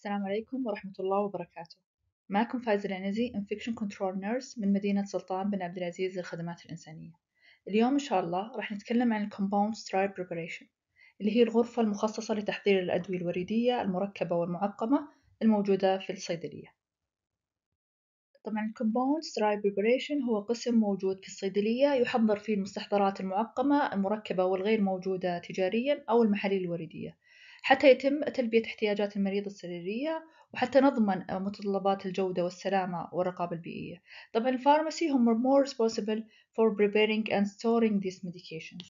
السلام عليكم ورحمة الله وبركاته معكم فايز العنزي Infection Control Nurse من مدينة سلطان بن عبد العزيز للخدمات الإنسانية اليوم إن شاء الله راح نتكلم عن Compound Stripe Preparation اللي هي الغرفة المخصصة لتحضير الأدوية الوريدية المركبة والمعقمة الموجودة في الصيدلية طبعا Compound Stripe Preparation هو قسم موجود في الصيدلية يحضر فيه المستحضرات المعقمة المركبة والغير موجودة تجاريا أو المحاليل الوريدية حتى يتم تلبية احتياجات المريض السريرية وحتى نضمن متطلبات الجودة والسلامة والرقابة البيئية طبعا الفارماسي هم more responsible for preparing and storing these medications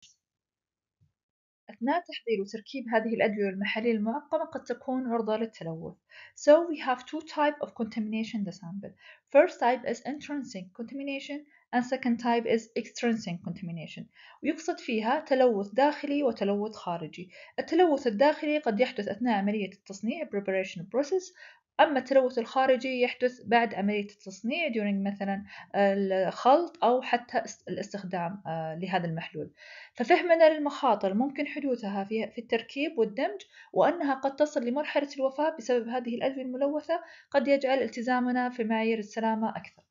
أثناء تحضير وتركيب هذه الأدوية المحلية المعقمة قد تكون عرضة للتلوث. So we have two types of contamination in the sample. First type is intrinsic contamination and second type is extrinsic contamination ويقصد فيها تلوث داخلي وتلوث خارجي التلوث الداخلي قد يحدث أثناء عملية التصنيع preparation process أما التلوث الخارجي يحدث بعد عملية التصنيع during مثلا الخلط أو حتى الاستخدام آه، لهذا المحلول ففهمنا للمخاطر ممكن حدوثها في التركيب والدمج وأنها قد تصل لمرحلة الوفاة بسبب هذه الأدوية الملوثة قد يجعل التزامنا في معايير السلامة أكثر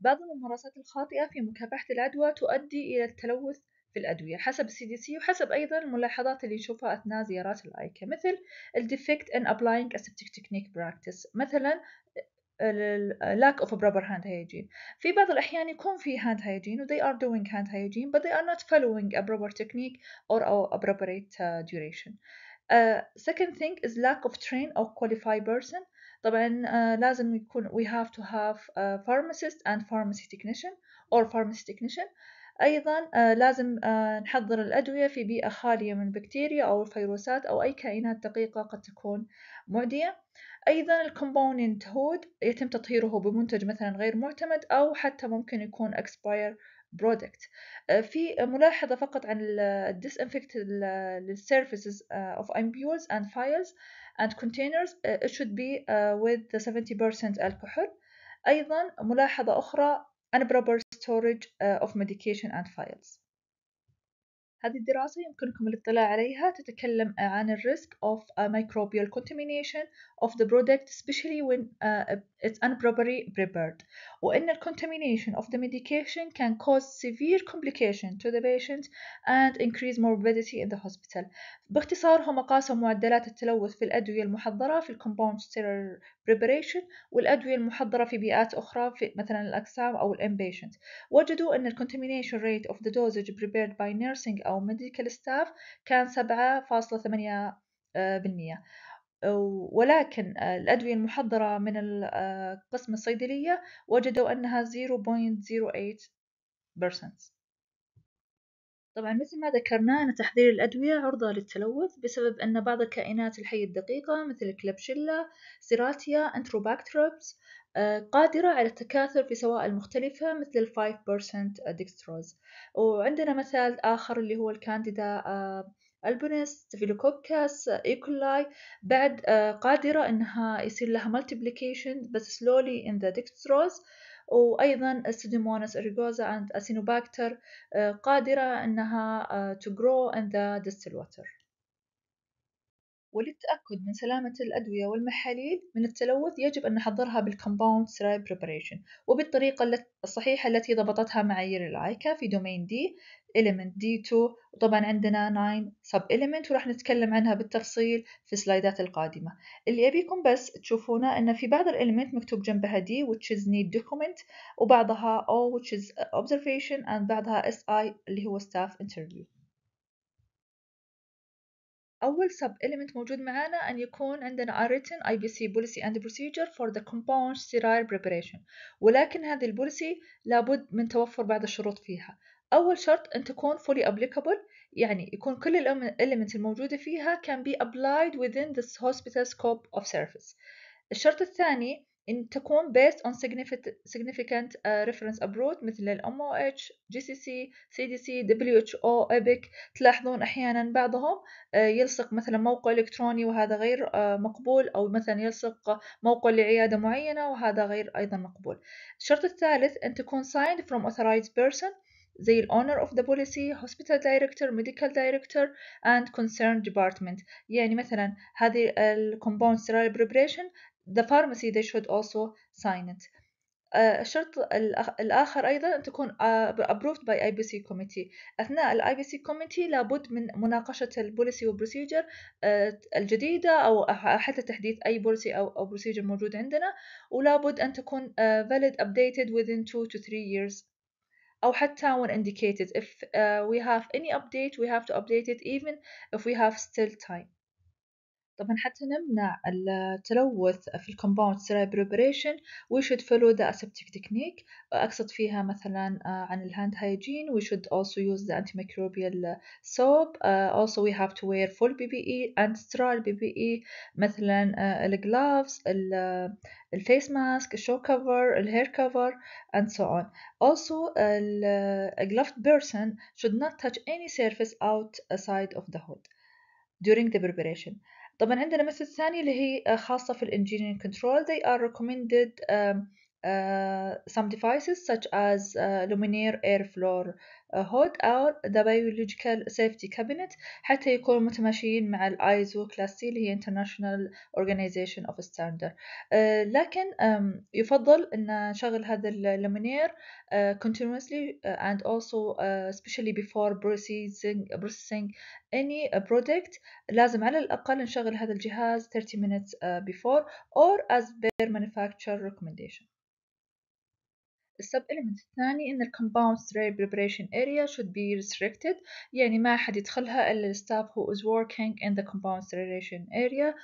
بعض الممارسات الخاطئة في مكافحة العدوى تؤدي إلى التلوث في الأدوية حسب السي دي سي وحسب أيضا الملاحظات اللي نشوفها أثناء زيارات الآيكا مثل الديفكت ان ابلاينج اسبتيك تكنيك براكتس مثلا lack of proper hand hygiene في بعض الأحيان يكون في hand hygiene they are doing hand hygiene but they are not following a proper technique or a appropriate uh, duration uh, second thing is lack of trained or qualified person طبعا uh, لازم يكون we have to have a pharmacist and pharmacy technician or pharmacy technician أيضا uh, لازم uh, نحضر الأدوية في بيئة خالية من بكتيريا أو فيروسات أو أي كائنات دقيقة قد تكون معدية أيضا الكومبوننت هود يتم تطهيره بمنتج مثلا غير معتمد أو حتى ممكن يكون expire برودكت في ملاحظة فقط عن الديسانفكت للسيرفيسز اوف امبيولز اند فايلز and containers uh, it should be uh, with the 70% alcohol أيضا ملاحظة أخرى proper storage uh, of medication and files هذه الدراسة يمكنكم الاطلاع عليها تتكلم عن الريسك of microbial contamination of the product especially when it's improperly prepared وإن the contamination of the medication can cause severe complication to the patient and increase morbidity in the hospital باختصار هم قاسوا معدلات التلوث في الأدوية المحضرة في ال compound sterile preparation والأدوية المحضرة في بيئات أخرى في مثلا الأجسام أو ال inpatient وجدوا أن contamination rate of the dosage prepared by nursing أو medical staff كان 7.8% بالمية ولكن الأدوية المحضرة من آه، قسم الصيدلية وجدوا أنها 0.08% طبعا مثل ما ذكرنا أن تحضير الأدوية عرضة للتلوث بسبب أن بعض الكائنات الحية الدقيقة مثل كلبشيلا، سيراتيا أنتروباكتروبس آه، قادرة على التكاثر في سوائل مختلفة مثل الـ 5% ديكستروز وعندنا مثال آخر اللي هو الكانديدا آه، البنس ستافيلوكوكس ايكولاي بعد قادرة انها يصير لها multiplication بس slowly in the dextrose وأيضا Pseudomonas aeruginosa and Acinobacter قادرة أنها to grow in the distal water وللتأكد من سلامة الأدوية والمحاليل من التلوث يجب أن نحضرها بالكمباوند سراي بريباريشن وبالطريقة الصحيحة التي ضبطتها معايير العايكا في دومين دي element D2 وطبعا عندنا 9 sub element وراح نتكلم عنها بالتفصيل في السلايدات القادمة اللي أبيكم بس تشوفونه أن في بعض element مكتوب جنبها D which is need document وبعضها O which is observation and بعضها SI اللي هو staff interview أول sub element موجود معانا أن يكون عندنا a written IBC policy and procedure for the compound sterile preparation ولكن هذه البوليسي لابد من توفر بعض الشروط فيها أول شرط أن تكون fully applicable يعني يكون كل الإليمنت الموجودة فيها can be applied within this hospital scope of service الشرط الثاني إن تكون based on significant reference abroad مثل الـ MOH, GCC, CDC, WHO, EPIC تلاحظون أحيانا بعضهم يلصق مثلا موقع إلكتروني وهذا غير مقبول أو مثلا يلصق موقع لعيادة معينة وهذا غير أيضا مقبول الشرط الثالث أن تكون signed from authorized person زي الـ owner of the policy, hospital director, medical director and concerned department يعني مثلا هذه الـ compound sterile preparation the pharmacy they should also sign it الشرط الآخر أيضا أن تكون approved by IBC committee أثناء IBC committee لابد من مناقشة البوليسي والبروسيجر الجديدة أو حتى تحديث أي بوليسي أو أو بروسيجر موجود عندنا ولابد أن تكون valid updated within 2 to 3 years أو حتى when indicated if we have any update we have to update it even if we have still time طبعا حتى نمنع التلوث في الكومباوند سراي بريبريشن we should follow the aseptic technique أقصد فيها مثلا عن الهاند we should also use the antimicrobial soap also we have to wear full PPE and sterile PPE مثلا uh, gloves الفيس ماسك الشو كفر الهير كفر and so on also a gloved person should not touch any surface outside of the hood during the preparation طبعا عندنا ميثود ثاني اللي هي آه، خاصة في الانجينيرنج كنترول they are recommended some devices such as uh, Luminaire air floor uh, hood or the Biological Safety Cabinet حتى يكونوا متماشيين مع ال ISO class C اللي هي International Organization of Standard uh, لكن um, يفضل أن نشغل هذا ال luminaire uh, continuously uh, and also uh, especially before processing, processing any product لازم على الأقل نشغل هذا الجهاز 30 minutes uh, before or as per manufacturer recommendation السب element الثاني إن الـ compound stray preparation area should be restricted يعني ما حد يدخلها إلا الـ staff who is working in the compound Preparation area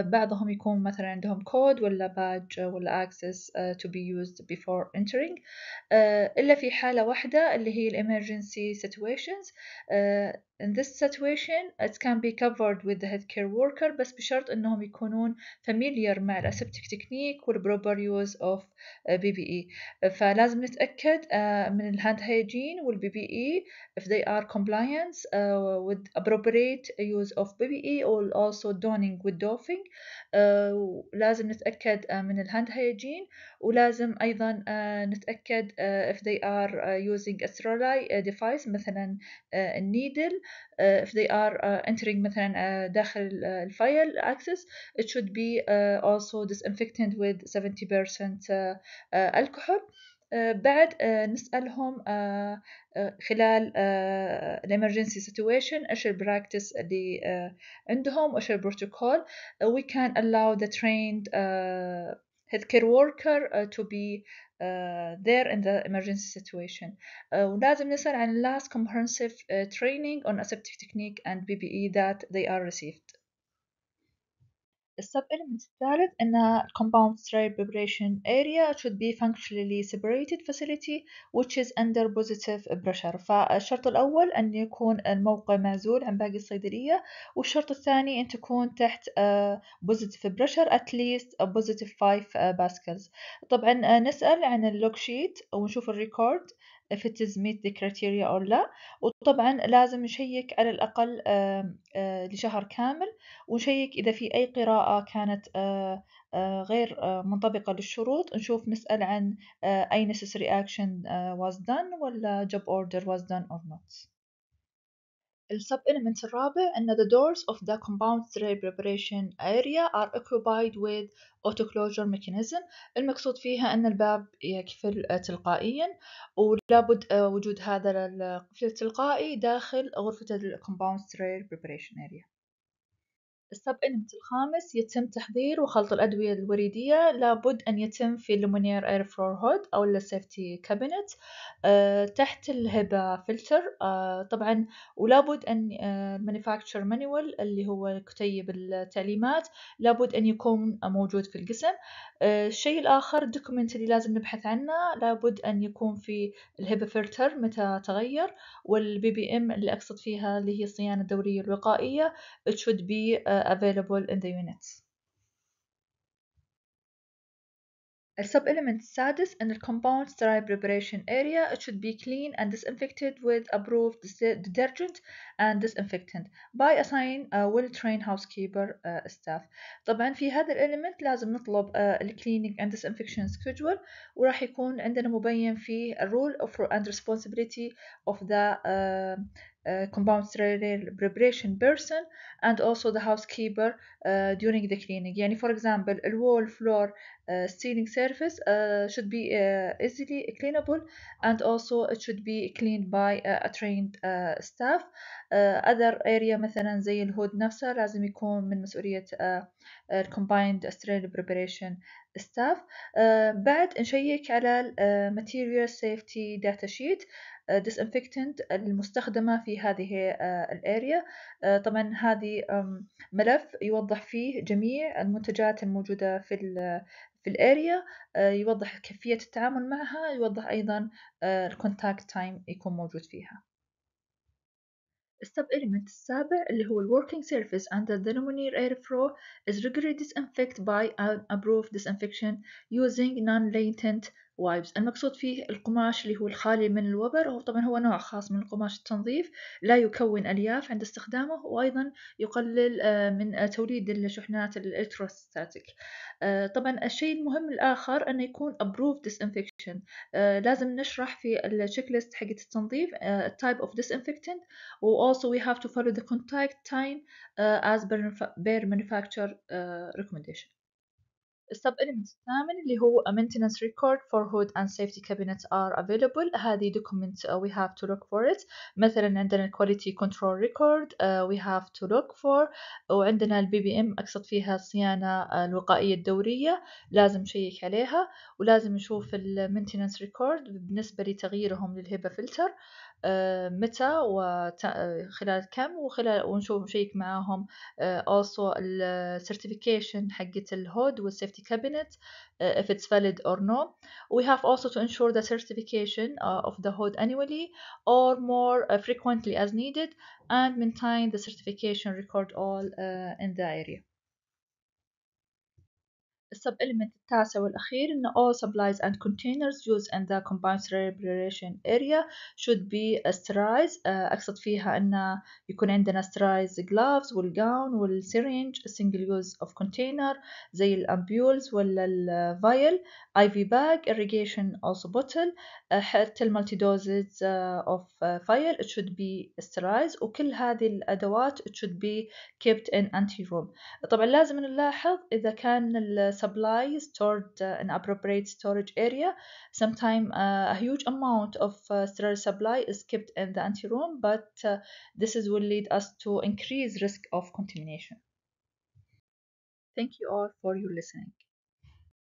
بعضهم يكون مثلا عندهم كود ولا badge ولا access to be used before entering إلا في حالة واحدة اللي هي الـ emergency situations in this situation it can be covered with the healthcare worker بس بشرط انهم يكونون familiar مع الاسبتك تكنيك والبروبر يوز اوف بي uh, بي اي فلازم نتاكد uh, من الهاند hygiene والبي بي اي if they are compliant uh, with appropriate use of PPE or also donning with doffing uh, لازم نتاكد من الهاند هايجين ولازم ايضا uh, نتاكد uh, if they are using a sterile device مثلا a needle. Uh, if they are uh, entering مثلا uh, داخل الفايل access it should be also disinfectant with 70% alcohol بعد نسألهم خلال الامرجنسي سيتويشن ايش البراكتس اللي عندهم وايش البروتوكول we can allow the trained healthcare worker to be uh, there in the emergency situation ولازم نسأل عن last comprehensive uh, training on aseptic technique and PPE that they are received السب element الثالث أن compound sterile preparation area should be functionally separated facility which is under positive pressure فالشرط الأول أن يكون الموقع معزول عن باقي الصيدلية والشرط الثاني أن تكون تحت positive pressure at least positive 5 pascals طبعا نسأل عن اللوك شيت ونشوف الريكورد if it is meet the criteria or لا وطبعا لازم نشيك على الأقل آه، آه، لشهر كامل ونشيك إذا في أي قراءة كانت آه، غير منطبقة للشروط نشوف نسأل عن أي necessary action was done ولا job order was done or not السب element الرابع أن the doors of the compound tray preparation area are occupied with auto closure mechanism المقصود فيها أن الباب يقفل تلقائيا ولابد وجود هذا القفل التلقائي داخل غرفة the compound tray preparation area السب إنت الخامس يتم تحضير وخلط الأدوية الوريدية لابد أن يتم في اللومينير اير فلور هود أو السيفتي كابينت آه، تحت الهبة فلتر آه، طبعا ولابد أن المانيفاكتشر آه، مانيوال اللي هو كتيب التعليمات لابد أن يكون موجود في القسم الشيء الآخر دوكيمنت اللي لازم نبحث عنه لابد أن يكون في الهبة فلتر متى تغير والبي بي ام اللي أقصد فيها اللي هي الصيانة الدورية الوقائية it should be available in the units. A sub-element status in the compound sterile preparation area. It should be clean and disinfected with approved detergent and disinfectant by assigning a well-trained housekeeper uh, staff. طبعا في هذا الاليمنت لازم نطلب uh, cleaning and disinfection schedule وراح يكون عندنا مبين فيه الرول of and responsibility of the uh, uh, compounder preparation person and also the housekeeper uh, during the cleaning يعني for example wall, floor uh, ceiling surface should be easily cleanable and also it should be cleaned by a trained staff other area مثلا زي الهود نفسها لازم يكون من مسؤولية الcombined sterile preparation staff بعد نشيك على material safety data sheet disinfectant المستخدمة في هذه آه، الاريا آه، طبعا هذه ملف يوضح فيه جميع المنتجات الموجودة في في الاريا آه، يوضح كيفية التعامل معها يوضح أيضا الكونتاكت تايم يكون موجود فيها السب element السابع اللي هو working surface under the Lumineer airflow is regularly disinfected by an approved disinfection using non-latent وايبس المقصود فيه القماش اللي هو الخالي من الوبر وطبعا هو نوع خاص من القماش التنظيف لا يكون ألياف عند استخدامه وأيضا يقلل آه، من توليد الشحنات الالتروستاتيك آه، طبعا الشيء المهم الآخر أنه يكون approved disinfection آه، لازم نشرح في الشيكليست ليست حقة التنظيف type of disinfectant و also we have to follow the contact time as per manufacturer recommendation السب element الثامن اللي هو a maintenance record for hood and safety cabinets are available هذه document uh, we have to look for it مثلا عندنا quality control record uh, we have to look for وعندنا البي بي ام اقصد فيها الصيانة uh, الوقائية الدورية لازم نشيك عليها ولازم نشوف maintenance record بالنسبة لتغييرهم للهبة فلتر uh, متى وخلال uh, كم وخلال ونشوف نشيك معاهم also certification حقت الهود والسيفتي cabinet uh, if it's valid or no. We have also to ensure the certification uh, of the hood annually or more uh, frequently as needed and maintain the certification record all uh, in the area sub element التاسع والأخير إن all supplies and containers used in the combined sterilization area should be sterilized uh, أقصد فيها إن يكون عندنا sterilized gloves والgown والsyringe single use of container زي الأمبيولز ولا الفايل IV bag irrigation also bottle uh, حتى multi doses uh, of file it should be sterilized وكل هذه الأدوات it should be kept in anti room طبعا لازم نلاحظ إذا كان supply stored in uh, appropriate storage area. Sometimes uh, a huge amount of uh, sterile supply is kept in the anteroom, but this is will lead us to increase risk of contamination. Thank you all for your listening.